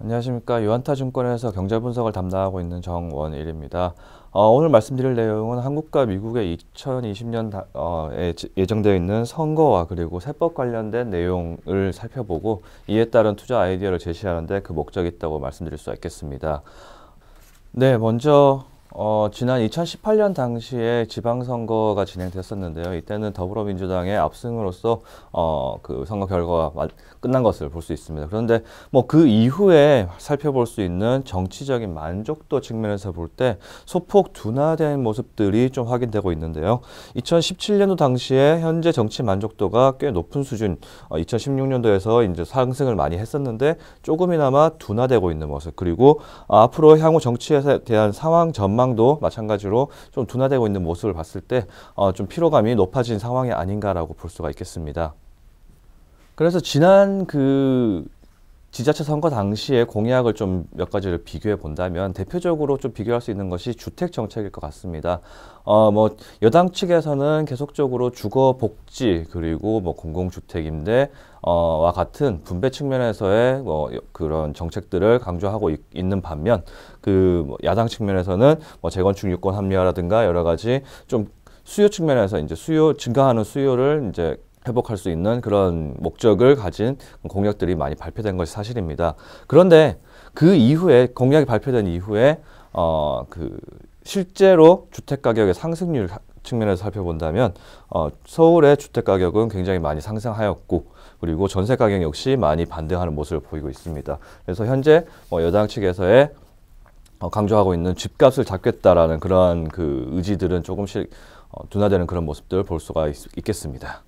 안녕하십니까 요한타증권에서 경제분석을 담당하고 있는 정원일입니다. 어, 오늘 말씀드릴 내용은 한국과 미국의 2020년 다, 어, 예정되어 있는 선거와 그리고 세법 관련된 내용을 살펴보고 이에 따른 투자 아이디어를 제시하는데 그 목적이 있다고 말씀드릴 수 있겠습니다. 네, 먼저 어, 지난 2018년 당시에 지방선거가 진행됐었는데요. 이때는 더불어민주당의 압승으로서 어, 그 선거 결과가 끝난 것을 볼 수 있습니다. 그런데 뭐 그 이후에 살펴볼 수 있는 정치적인 만족도 측면에서 볼 때 소폭 둔화된 모습들이 좀 확인되고 있는데요. 2017년도 당시에 현재 정치 만족도가 꽤 높은 수준, 어, 2016년도에서 이제 상승을 많이 했었는데 조금이나마 둔화되고 있는 모습, 그리고 앞으로 향후 정치에 대한 상황 전망 상황도 마찬가지로 좀 둔화되고 있는 모습을 봤을 때좀 어, 피로감이 높아진 상황이 아닌가라고 볼 수가 있겠습니다. 그래서 지난 그 지자체 선거 당시의 공약을 좀 몇 가지를 비교해 본다면 대표적으로 좀 비교할 수 있는 것이 주택 정책일 것 같습니다. 어, 뭐 여당 측에서는 계속적으로 주거 복지 그리고 뭐 공공주택 임대 어와 같은 분배 측면에서의 뭐 그런 정책들을 강조하고 있, 는 반면 그 뭐 야당 측면에서는 뭐 재건축 유권 합리화라든가 여러 가지 좀 수요 측면에서 이제 수요 증가하는 수요를 이제 회복할 수 있는 그런 목적을 가진 공약들이 많이 발표된 것이 사실입니다. 그런데 그 이후에 공약이 발표된 이후에 어, 그 실제로 주택 가격의 상승률 측면에서 살펴본다면 어, 서울의 주택 가격은 굉장히 많이 상승하였고 그리고 전세 가격 역시 많이 반등하는 모습을 보이고 있습니다. 그래서 현재 어, 여당 측에서의 어, 강조하고 있는 집값을 잡겠다라는 그러한 그 의지들은 조금씩 어, 둔화되는 그런 모습들을 볼 수가 있, 있겠습니다.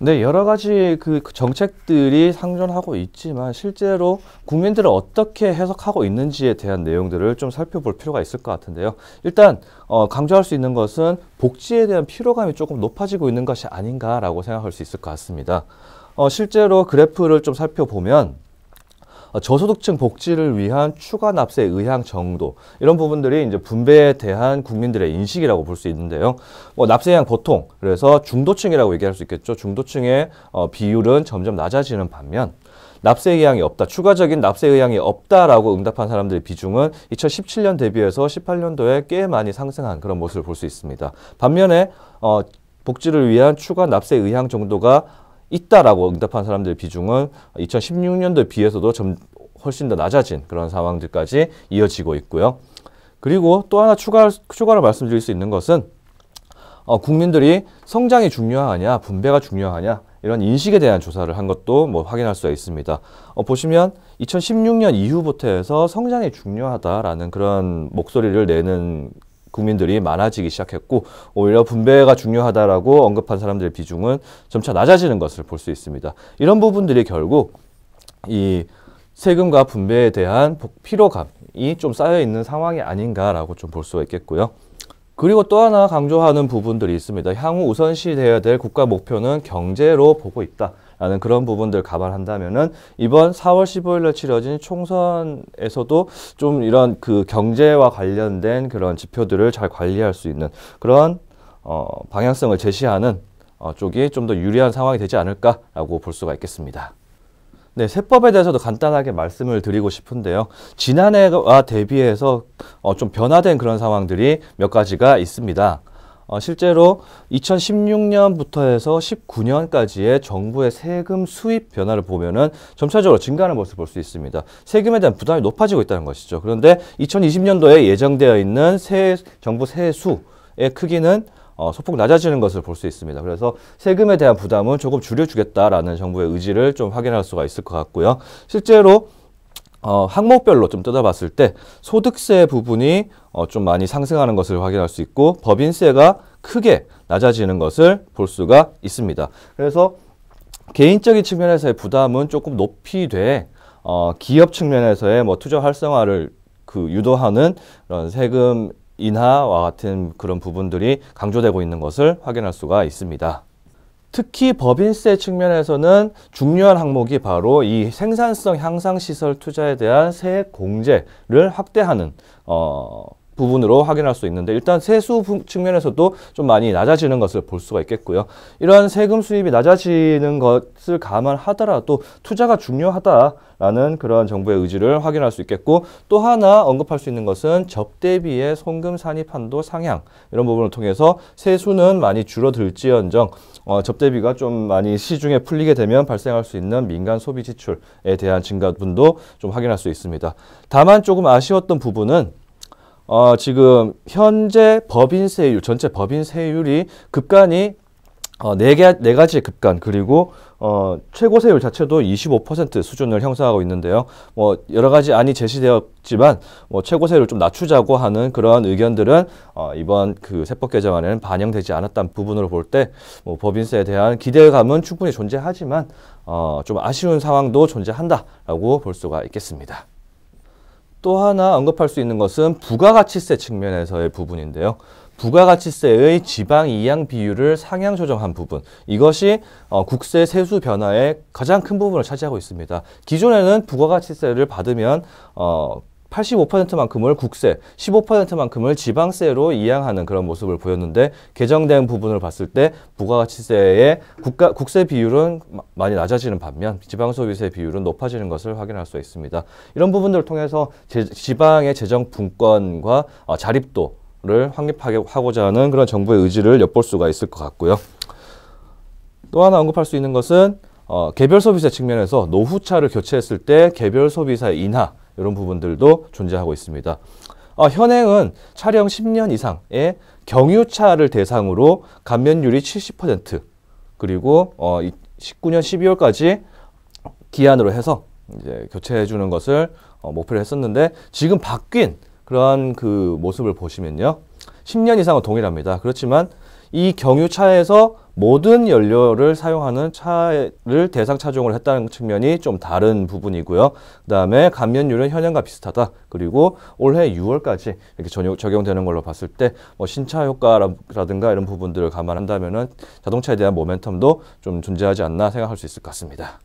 네, 여러 가지 그 정책들이 상존하고 있지만 실제로 국민들은 어떻게 해석하고 있는지에 대한 내용들을 좀 살펴볼 필요가 있을 것 같은데요. 일단 어, 강조할 수 있는 것은 복지에 대한 피로감이 조금 높아지고 있는 것이 아닌가라고 생각할 수 있을 것 같습니다. 어, 실제로 그래프를 좀 살펴보면 어, 저소득층 복지를 위한 추가 납세 의향 정도 이런 부분들이 이제 분배에 대한 국민들의 인식이라고 볼 수 있는데요. 뭐 납세 의향 보통 그래서 중도층이라고 얘기할 수 있겠죠. 중도층의 어, 비율은 점점 낮아지는 반면 납세 의향이 없다, 추가적인 납세 의향이 없다라고 응답한 사람들의 비중은 2017년 대비해서 18년도에 꽤 많이 상승한 그런 모습을 볼 수 있습니다. 반면에 어, 복지를 위한 추가 납세 의향 정도가 있다라고 응답한 사람들의 비중은 2016년도에 비해서도 점 훨씬 더 낮아진 그런 상황들까지 이어지고 있고요. 그리고 또 하나 추가, 추가로 말씀드릴 수 있는 것은 어, 국민들이 성장이 중요하냐 분배가 중요하냐 이런 인식에 대한 조사를 한 것도 뭐 확인할 수 있습니다. 어, 보시면 2016년 이후부터 해서 성장이 중요하다라는 그런 목소리를 내는 국민들이 많아지기 시작했고 오히려 분배가 중요하다라고 언급한 사람들의 비중은 점차 낮아지는 것을 볼 수 있습니다. 이런 부분들이 결국 이 세금과 분배에 대한 피로감이 좀 쌓여 있는 상황이 아닌가라고 좀 볼 수가 있겠고요. 그리고 또 하나 강조하는 부분들이 있습니다. 향후 우선시 돼야 될 국가 목표는 경제로 보고 있다. 라는 그런 부분들 감안한다면은 이번 4월 15일 날 치러진 총선에서도 좀 이런 그 경제와 관련된 그런 지표들을 잘 관리할 수 있는 그런 어, 방향성을 제시하는 어, 쪽이 좀 더 유리한 상황이 되지 않을까라고 볼 수가 있겠습니다. 네, 세법에 대해서도 간단하게 말씀을 드리고 싶은데요. 지난해와 대비해서 어, 좀 변화된 그런 상황들이 몇 가지가 있습니다. 어, 실제로 2016년부터 해서 19년까지의 정부의 세금 수입 변화를 보면은 점차적으로 증가하는 모습을 볼 수 있습니다. 세금에 대한 부담이 높아지고 있다는 것이죠. 그런데 2020년도에 예정되어 있는 세 정부 세수의 크기는 어, 소폭 낮아지는 것을 볼 수 있습니다. 그래서 세금에 대한 부담은 조금 줄여주겠다라는 정부의 의지를 좀 확인할 수가 있을 것 같고요. 실제로 어, 항목별로 좀 뜯어봤을 때 소득세 부분이 어, 좀 많이 상승하는 것을 확인할 수 있고 법인세가 크게 낮아지는 것을 볼 수가 있습니다. 그래서 개인적인 측면에서의 부담은 조금 높이 돼 어, 기업 측면에서의 뭐 투자 활성화를 그 유도하는 그런 세금 인하와 같은 그런 부분들이 강조되고 있는 것을 확인할 수가 있습니다. 특히 법인세 측면에서는 중요한 항목이 바로 이 생산성 향상 시설 투자에 대한 세액 공제를 확대하는 어, 부분으로 확인할 수 있는데 일단 세수 측면에서도 좀 많이 낮아지는 것을 볼 수가 있겠고요. 이러한 세금 수입이 낮아지는 것을 감안하더라도 투자가 중요하다라는 그런 정부의 의지를 확인할 수 있겠고 또 하나 언급할 수 있는 것은 접대비의 송금 산입한도 상향 이런 부분을 통해서 세수는 많이 줄어들지언정 어, 접대비가 좀 많이 시중에 풀리게 되면 발생할 수 있는 민간 소비 지출에 대한 증가분도 좀 확인할 수 있습니다. 다만 조금 아쉬웠던 부분은 어, 지금 현재 법인세율, 전체 법인세율이 급간이 어, 네, 개, 네 가지 급간 그리고 어, 최고세율 자체도 25% 수준을 형성하고 있는데요. 뭐 여러 가지 안이 제시되었지만 뭐 최고세율을 좀 낮추자고 하는 그러 의견들은 어, 이번 그 세법 개정안에는 반영되지 않았다는 부분으로 볼때뭐 법인세에 대한 기대감은 충분히 존재하지만 어, 좀 아쉬운 상황도 존재한다라고 볼 수가 있겠습니다. 또 하나 언급할 수 있는 것은 부가가치세 측면에서의 부분인데요. 부가가치세의 지방 이양 비율을 상향 조정한 부분 이것이 어, 국세 세수 변화의 가장 큰 부분을 차지하고 있습니다. 기존에는 부가가치세를 받으면 어, 85%만큼을 국세, 15%만큼을 지방세로 이양하는 그런 모습을 보였는데 개정된 부분을 봤을 때 부가가치세의 국가, 국세 비율은 많이 낮아지는 반면 지방소비세 비율은 높아지는 것을 확인할 수 있습니다. 이런 부분들을 통해서 제, 지방의 재정 분권과 어, 자립도를 확립하고자 하는 그런 정부의 의지를 엿볼 수가 있을 것 같고요. 또 하나 언급할 수 있는 것은 어, 개별 소비세 측면에서 노후차를 교체했을 때 개별 소비세 인하 이런 부분들도 존재하고 있습니다. 어, 현행은 차량 10년 이상의 경유차를 대상으로 감면율이 70% 그리고 어, 19년 12월까지 기한으로 해서 이제 교체해 주는 것을 어, 목표로 했었는데 지금 바뀐 그러한 그 모습을 보시면요. 10년 이상은 동일합니다. 그렇지만 이 경유차에서 모든 연료를 사용하는 차를 대상 차종을 했다는 측면이 좀 다른 부분이고요. 그 다음에 감면율은 현행과 비슷하다. 그리고 올해 6월까지 이렇게 전용, 적용되는 걸로 봤을 때뭐 신차 효과라든가 이런 부분들을 감안한다면 자동차에 대한 모멘텀도 좀 존재하지 않나 생각할 수 있을 것 같습니다.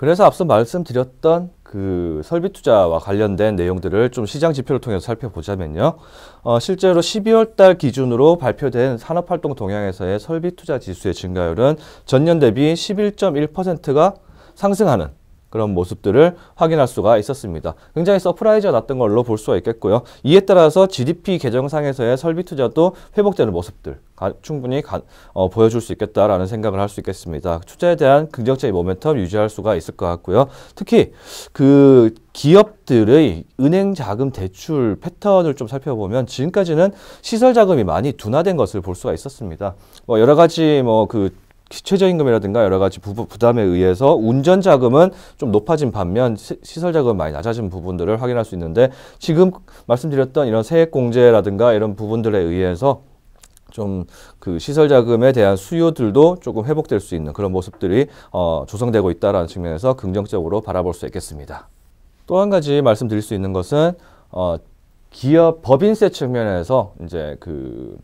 그래서 앞서 말씀드렸던 그 설비 투자와 관련된 내용들을 좀 시장 지표를 통해서 살펴보자면요. 어, 실제로 12월 달 기준으로 발표된 산업활동 동향에서의 설비 투자 지수의 증가율은 전년 대비 11.1%가 상승하는 그런 모습들을 확인할 수가 있었습니다. 굉장히 서프라이즈가 났던 걸로 볼 수가 있겠고요. 이에 따라서 GDP 개정상에서의 설비 투자도 회복되는 모습들 가, 충분히 가, 어, 보여줄 수 있겠다라는 생각을 할 수 있겠습니다. 투자에 대한 긍정적인 모멘텀 유지할 수가 있을 것 같고요. 특히 그 기업들의 은행 자금 대출 패턴을 좀 살펴보면 지금까지는 시설 자금이 많이 둔화된 것을 볼 수가 있었습니다. 뭐 여러 가지 뭐그 최저임금이라든가 여러 가지 부, 부담에 의해서 운전 자금은 좀 높아진 반면 시, 설 자금은 많이 낮아진 부분들을 확인할 수 있는데 지금 말씀드렸던 이런 세액 공제라든가 이런 부분들에 의해서 좀 그 시설 자금에 대한 수요들도 조금 회복될 수 있는 그런 모습들이 어, 조성되고 있다라는 측면에서 긍정적으로 바라볼 수 있겠습니다. 또 한 가지 말씀드릴 수 있는 것은 어, 기업 법인세 측면에서 이제 그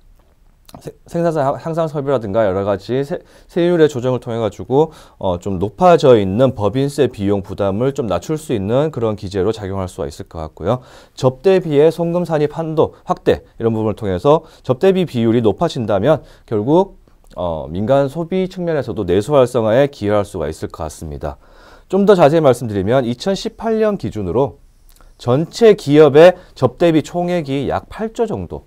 생산자 향상 설비라든가 여러 가지 세, 율의 조정을 통해 가지고 어, 좀 높아져 있는 법인세 비용 부담을 좀 낮출 수 있는 그런 기재로 작용할 수가 있을 것 같고요. 접대비의 송금 산입 한도 확대 이런 부분을 통해서 접대비 비율이 높아진다면 결국 어, 민간 소비 측면에서도 내수 활성화에 기여할 수가 있을 것 같습니다. 좀 더 자세히 말씀드리면 2018년 기준으로 전체 기업의 접대비 총액이 약 8조 정도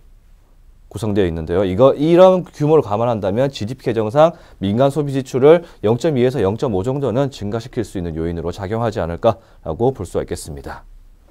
구성되어 있는데요. 이거 이런 규모를 감안한다면 GDP 개정상 민간 소비 지출을 0.2에서 0.5 정도는 증가시킬 수 있는 요인으로 작용하지 않을까라고 볼 수가 있겠습니다.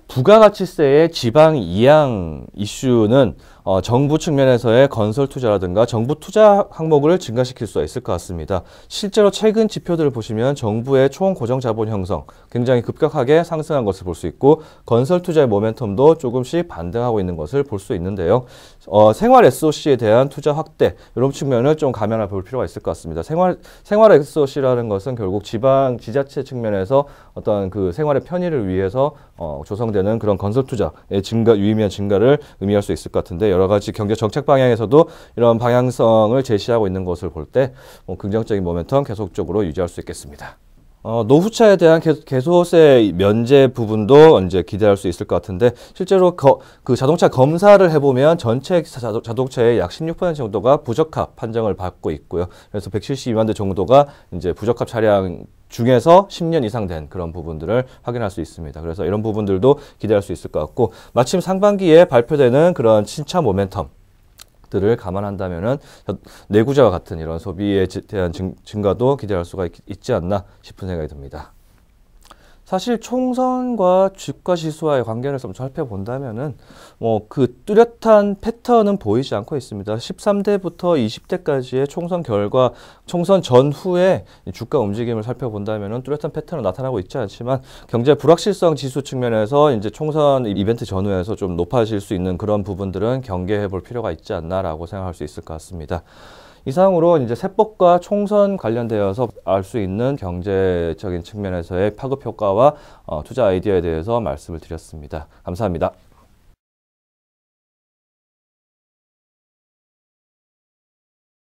부가가치세의 지방 이양 이슈는 어, 정부 측면에서의 건설 투자라든가 정부 투자 항목을 증가시킬 수가 있을 것 같습니다. 실제로 최근 지표들을 보시면 정부의 총 고정 자본 형성 굉장히 급격하게 상승한 것을 볼 수 있고 건설 투자의 모멘텀도 조금씩 반등하고 있는 것을 볼 수 있는데요. 어, 생활 SOC에 대한 투자 확대 이런 측면을 좀 감안해 볼 필요가 있을 것 같습니다. 생활 생활 SOC라는 것은 결국 지방 지자체 측면에서 어떤 그 생활의 편의를 위해서 어, 조성되는 그런 건설 투자의 증가 유의미한 증가를 의미할 수 있을 것 같은데 요 여러 가지 경제 정책 방향에서도 이런 방향성을 제시하고 있는 것을 볼때 뭐 긍정적인 모멘텀 계속적으로 유지할 수 있겠습니다. 어, 노후차에 대한 개소세 면제 부분도 이제 기대할 수 있을 것 같은데 실제로 거, 그 자동차 검사를 해보면 전체 자동, 자동차의 약 16% 정도가 부적합 판정을 받고 있고요. 그래서 172만 대 정도가 이제 부적합 차량 중에서 10년 이상 된 그런 부분들을 확인할 수 있습니다. 그래서 이런 부분들도 기대할 수 있을 것 같고 마침 상반기에 발표되는 그런 신차 모멘텀 들을 감안한다면은 내구재와 같은 이런 소비에 대한 증가도 기대할 수가 있, 있지 않나 싶은 생각이 듭니다. 사실 총선과 주가 지수와의 관계를 좀 살펴본다면은 뭐 그 뚜렷한 패턴은 보이지 않고 있습니다. 13대부터 20대까지의 총선 결과, 총선 전후에 주가 움직임을 살펴본다면은 뚜렷한 패턴은 나타나고 있지 않지만 경제 불확실성 지수 측면에서 이제 총선 이벤트 전후에서 좀 높아질 수 있는 그런 부분들은 경계해 볼 필요가 있지 않나라고 생각할 수 있을 것 같습니다. 이상으로 이제 세법과 총선 관련되어서 알 수 있는 경제적인 측면에서의 파급 효과와 어, 투자 아이디어에 대해서 말씀을 드렸습니다. 감사합니다.